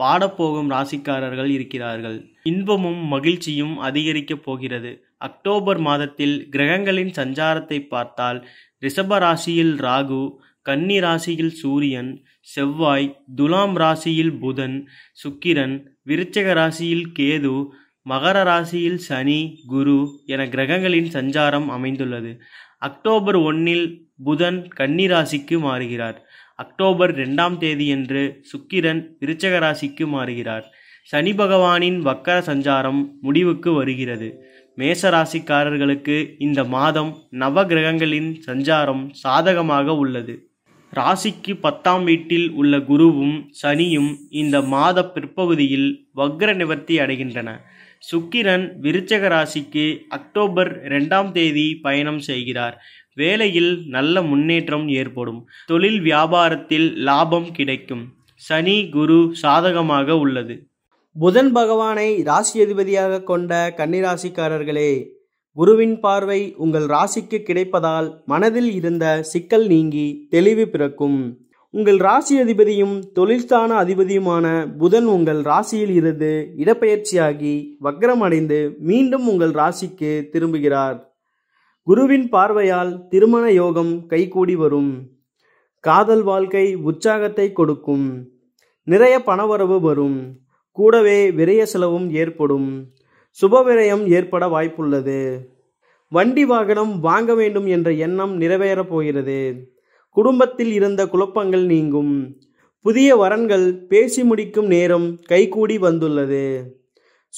பாடப்போகும் ராசிக்காரர்கள் இருக்கிறார்கள் இன்பமும் மகிழ்ச்சியும் அதிகரிக்கப் போகிறது அக்டோபர் மாதத்தில் கிரகங்களின் சஞ்சாரத்தை பார்த்தால் ரிஷப ராசியில் ராகு கன்னி ராசியில் சூரியன் செவ்வாய் துலாம் ராசியில் புதன் சுக்கிரன் விருச்சக ராசியில் கேது மகர ராசியில் சனி குரு என கிரகங்களின் சஞ்சாரம் அமைந்துள்ளது அக்டோபர் ஒன்னில் புதன் கன்னிராசிக்கு மாறுகிறார் அக்டோபர் ரெண்டாம் தேதியன்று சுக்கிரன் விருச்சக ராசிக்கு மாறுகிறார் சனி பகவானின் வக்கர சஞ்சாரம் முடிவுக்கு வருகிறது மேச ராசிக்காரர்களுக்கு இந்த மாதம் நவ கிரகங்களின் சஞ்சாரம் சாதகமாக உள்ளது ராசிக்கு பத்தாம் வீட்டில் உள்ள குருவும் சனியும் இந்த மாத பிற்பகுதியில் வக்ர நிவர்த்தி அடைகின்றன சுக்கிரன் விருச்சக ராசிக்கு அக்டோபர் ரெண்டாம் தேதி பயணம் செய்கிறார் வேலையில் நல்ல முன்னேற்றம் ஏற்படும் தொழில் வியாபாரத்தில் லாபம் கிடைக்கும் சனி குரு சாதகமாக உள்ளது புதன் பகவானை ராசி அதிபதியாக கொண்ட கன்னிராசிக்காரர்களே குருவின் பார்வை உங்கள் ராசிக்கு கிடைப்பதால் மனதில் இருந்த சிக்கல் நீங்கி தெளிவு பிறக்கும் உங்கள் ராசி அதிபதியும் தொழில்ஸ்தான அதிபதியுமான புதன் உங்கள் ராசியில் இருந்து இடப்பெயர்ச்சியாகி அடைந்து மீண்டும் உங்கள் ராசிக்கு திரும்புகிறார் குருவின் பார்வையால் திருமண யோகம் கைகூடி வரும் காதல் வாழ்க்கை உற்சாகத்தை கொடுக்கும் நிறைய பணவரவு வரும் கூடவே விரய செலவும் ஏற்படும் சுபவிரயம் ஏற்பட வாய்ப்புள்ளது வண்டி வாகனம் வாங்க வேண்டும் என்ற எண்ணம் நிறைவேறப் போகிறது குடும்பத்தில் இருந்த குழப்பங்கள் நீங்கும் புதிய வரன்கள் பேசி முடிக்கும் நேரம் கைகூடி வந்துள்ளது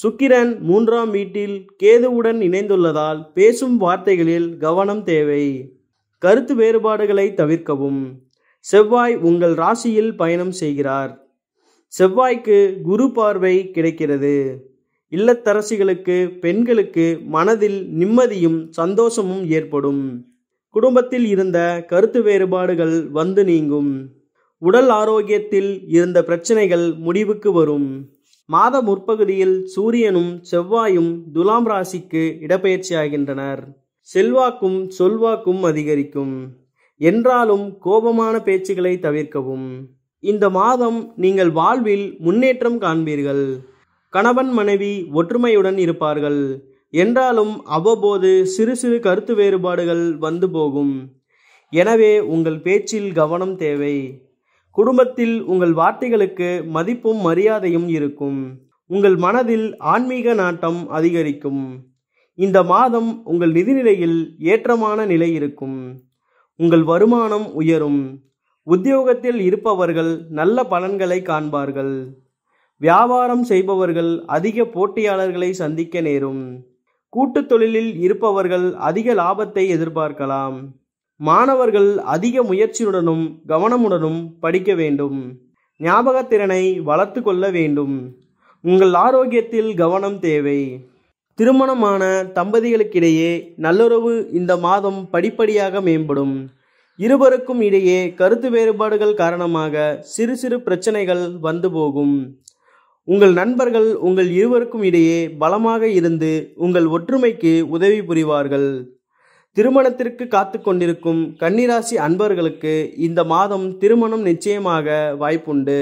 சுக்கிரன் மூன்றாம் வீட்டில் கேதுவுடன் இணைந்துள்ளதால் பேசும் வார்த்தைகளில் கவனம் தேவை கருத்து வேறுபாடுகளை தவிர்க்கவும் செவ்வாய் உங்கள் ராசியில் பயணம் செய்கிறார் செவ்வாய்க்கு குரு பார்வை கிடைக்கிறது இல்லத்தரசிகளுக்கு பெண்களுக்கு மனதில் நிம்மதியும் சந்தோஷமும் ஏற்படும் குடும்பத்தில் இருந்த கருத்து வேறுபாடுகள் வந்து நீங்கும் உடல் ஆரோக்கியத்தில் இருந்த பிரச்சனைகள் முடிவுக்கு வரும் மாத முற்பகுதியில் சூரியனும் செவ்வாயும் துலாம் ராசிக்கு இடப்பெயர்ச்சியாகின்றனர் செல்வாக்கும் சொல்வாக்கும் அதிகரிக்கும் என்றாலும் கோபமான பேச்சுகளை தவிர்க்கவும் இந்த மாதம் நீங்கள் வாழ்வில் முன்னேற்றம் காண்பீர்கள் கணவன் மனைவி ஒற்றுமையுடன் இருப்பார்கள் என்றாலும் அவ்வப்போது சிறு சிறு கருத்து வேறுபாடுகள் வந்து போகும் எனவே உங்கள் பேச்சில் கவனம் தேவை குடும்பத்தில் உங்கள் வார்த்தைகளுக்கு மதிப்பும் மரியாதையும் இருக்கும் உங்கள் மனதில் ஆன்மீக நாட்டம் அதிகரிக்கும் இந்த மாதம் உங்கள் நிதிநிலையில் ஏற்றமான நிலை இருக்கும் உங்கள் வருமானம் உயரும் உத்தியோகத்தில் இருப்பவர்கள் நல்ல பலன்களை காண்பார்கள் வியாபாரம் செய்பவர்கள் அதிக போட்டியாளர்களை சந்திக்க நேரும் கூட்டுத் தொழிலில் இருப்பவர்கள் அதிக லாபத்தை எதிர்பார்க்கலாம் மாணவர்கள் அதிக முயற்சியுடனும் கவனமுடனும் படிக்க வேண்டும் ஞாபகத்திறனை வளர்த்து கொள்ள வேண்டும் உங்கள் ஆரோக்கியத்தில் கவனம் தேவை திருமணமான தம்பதிகளுக்கிடையே நல்லுறவு இந்த மாதம் படிப்படியாக மேம்படும் இருவருக்கும் இடையே கருத்து வேறுபாடுகள் காரணமாக சிறு சிறு பிரச்சனைகள் வந்து போகும் உங்கள் நண்பர்கள் உங்கள் இருவருக்கும் இடையே பலமாக இருந்து உங்கள் ஒற்றுமைக்கு உதவி புரிவார்கள் திருமணத்திற்கு காத்து கொண்டிருக்கும் கன்னிராசி அன்பர்களுக்கு இந்த மாதம் திருமணம் நிச்சயமாக வாய்ப்புண்டு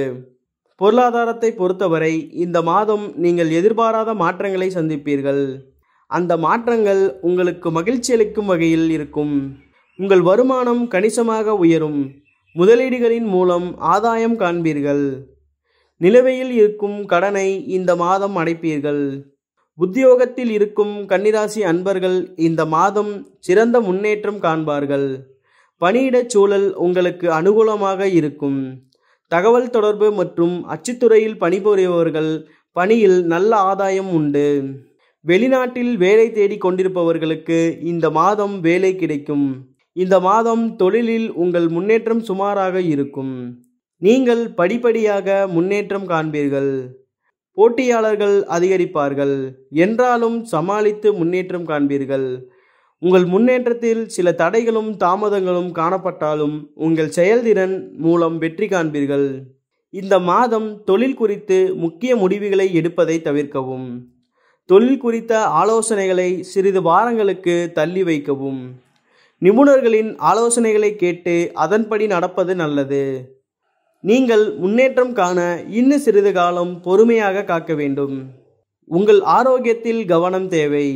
பொருளாதாரத்தை பொறுத்தவரை இந்த மாதம் நீங்கள் எதிர்பாராத மாற்றங்களை சந்திப்பீர்கள் அந்த மாற்றங்கள் உங்களுக்கு மகிழ்ச்சி அளிக்கும் வகையில் இருக்கும் உங்கள் வருமானம் கணிசமாக உயரும் முதலீடுகளின் மூலம் ஆதாயம் காண்பீர்கள் நிலுவையில் இருக்கும் கடனை இந்த மாதம் அடைப்பீர்கள் உத்தியோகத்தில் இருக்கும் கன்னிராசி அன்பர்கள் இந்த மாதம் சிறந்த முன்னேற்றம் காண்பார்கள் பணியிடச் சூழல் உங்களுக்கு அனுகூலமாக இருக்கும் தகவல் தொடர்பு மற்றும் அச்சுத்துறையில் பணிபுரிபவர்கள் பணியில் நல்ல ஆதாயம் உண்டு வெளிநாட்டில் வேலை தேடி கொண்டிருப்பவர்களுக்கு இந்த மாதம் வேலை கிடைக்கும் இந்த மாதம் தொழிலில் உங்கள் முன்னேற்றம் சுமாராக இருக்கும் நீங்கள் படிப்படியாக முன்னேற்றம் காண்பீர்கள் போட்டியாளர்கள் அதிகரிப்பார்கள் என்றாலும் சமாளித்து முன்னேற்றம் காண்பீர்கள் உங்கள் முன்னேற்றத்தில் சில தடைகளும் தாமதங்களும் காணப்பட்டாலும் உங்கள் செயல்திறன் மூலம் வெற்றி காண்பீர்கள் இந்த மாதம் தொழில் குறித்து முக்கிய முடிவுகளை எடுப்பதை தவிர்க்கவும் தொழில் குறித்த ஆலோசனைகளை சிறிது வாரங்களுக்கு தள்ளி வைக்கவும் நிபுணர்களின் ஆலோசனைகளை கேட்டு அதன்படி நடப்பது நல்லது நீங்கள் முன்னேற்றம் காண இன்னும் சிறிது காலம் பொறுமையாக காக்க வேண்டும் உங்கள் ஆரோக்கியத்தில் கவனம் தேவை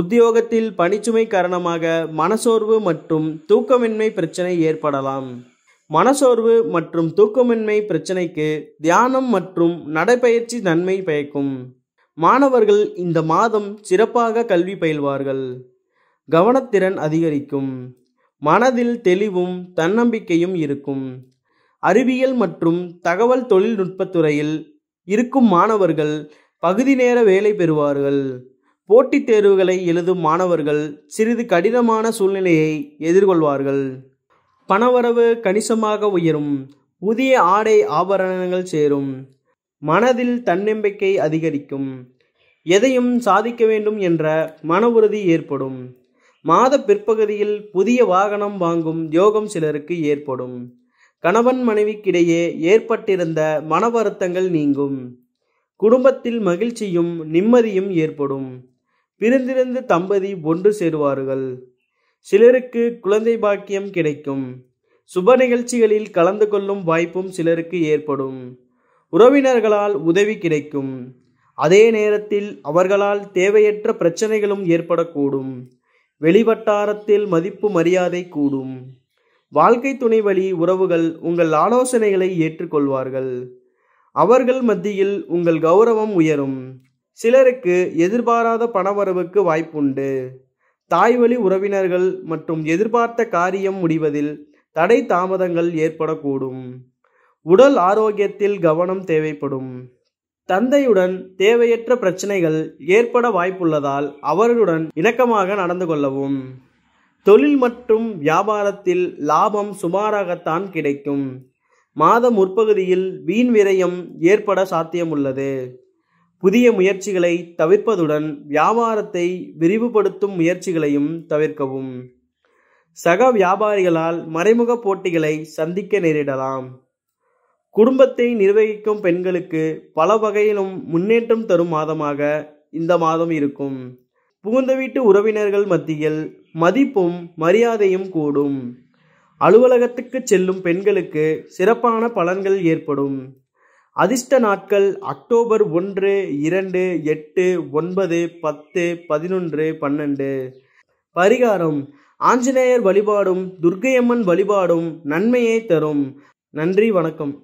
உத்தியோகத்தில் பணிச்சுமை காரணமாக மனசோர்வு மற்றும் தூக்கமின்மை பிரச்சனை ஏற்படலாம் மனசோர்வு மற்றும் தூக்கமின்மை பிரச்சனைக்கு தியானம் மற்றும் நடைபயிற்சி நன்மை பயக்கும் மாணவர்கள் இந்த மாதம் சிறப்பாக கல்வி பயில்வார்கள் கவனத்திறன் அதிகரிக்கும் மனதில் தெளிவும் தன்னம்பிக்கையும் இருக்கும் அறிவியல் மற்றும் தகவல் தொழில்நுட்பத்துறையில் இருக்கும் மாணவர்கள் பகுதி நேர வேலை பெறுவார்கள் போட்டித் தேர்வுகளை எழுதும் மாணவர்கள் சிறிது கடினமான சூழ்நிலையை எதிர்கொள்வார்கள் பணவரவு கணிசமாக உயரும் புதிய ஆடை ஆபரணங்கள் சேரும் மனதில் தன்னம்பிக்கை அதிகரிக்கும் எதையும் சாதிக்க வேண்டும் என்ற மன உறுதி ஏற்படும் மாத பிற்பகுதியில் புதிய வாகனம் வாங்கும் யோகம் சிலருக்கு ஏற்படும் கணவன் மனைவிக்கிடையே ஏற்பட்டிருந்த மன வருத்தங்கள் நீங்கும் குடும்பத்தில் மகிழ்ச்சியும் நிம்மதியும் ஏற்படும் பிரிந்திருந்து தம்பதி ஒன்று சேருவார்கள் சிலருக்கு குழந்தை பாக்கியம் கிடைக்கும் சுப நிகழ்ச்சிகளில் கலந்து கொள்ளும் வாய்ப்பும் சிலருக்கு ஏற்படும் உறவினர்களால் உதவி கிடைக்கும் அதே நேரத்தில் அவர்களால் தேவையற்ற பிரச்சனைகளும் ஏற்படக்கூடும் வெளிவட்டாரத்தில் மதிப்பு மரியாதை கூடும் வாழ்க்கை துணை வழி உறவுகள் உங்கள் ஆலோசனைகளை ஏற்றுக்கொள்வார்கள் அவர்கள் மத்தியில் உங்கள் கௌரவம் உயரும் சிலருக்கு எதிர்பாராத பணவரவுக்கு வாய்ப்புண்டு தாய்வழி உறவினர்கள் மற்றும் எதிர்பார்த்த காரியம் முடிவதில் தடை தாமதங்கள் ஏற்படக்கூடும் உடல் ஆரோக்கியத்தில் கவனம் தேவைப்படும் தந்தையுடன் தேவையற்ற பிரச்சனைகள் ஏற்பட வாய்ப்புள்ளதால் அவர்களுடன் இணக்கமாக நடந்து கொள்ளவும் தொழில் மற்றும் வியாபாரத்தில் லாபம் சுமாராகத்தான் கிடைக்கும் மாத முற்பகுதியில் வீண் விரயம் ஏற்பட சாத்தியம் உள்ளது புதிய முயற்சிகளை தவிர்ப்பதுடன் வியாபாரத்தை விரிவுபடுத்தும் முயற்சிகளையும் தவிர்க்கவும் சக வியாபாரிகளால் மறைமுக போட்டிகளை சந்திக்க நேரிடலாம் குடும்பத்தை நிர்வகிக்கும் பெண்களுக்கு பல வகையிலும் முன்னேற்றம் தரும் மாதமாக இந்த மாதம் இருக்கும் புகுந்த வீட்டு உறவினர்கள் மத்தியில் மதிப்பும் மரியாதையும் கூடும் அலுவலகத்துக்கு செல்லும் பெண்களுக்கு சிறப்பான பலன்கள் ஏற்படும் அதிர்ஷ்ட நாட்கள் அக்டோபர் ஒன்று இரண்டு எட்டு ஒன்பது பத்து பதினொன்று பன்னெண்டு பரிகாரம் ஆஞ்சநேயர் வழிபாடும் துர்கையம்மன் வழிபாடும் நன்மையை தரும் நன்றி வணக்கம்